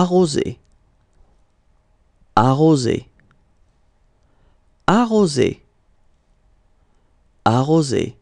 arroser, arroser, arroser, arroser.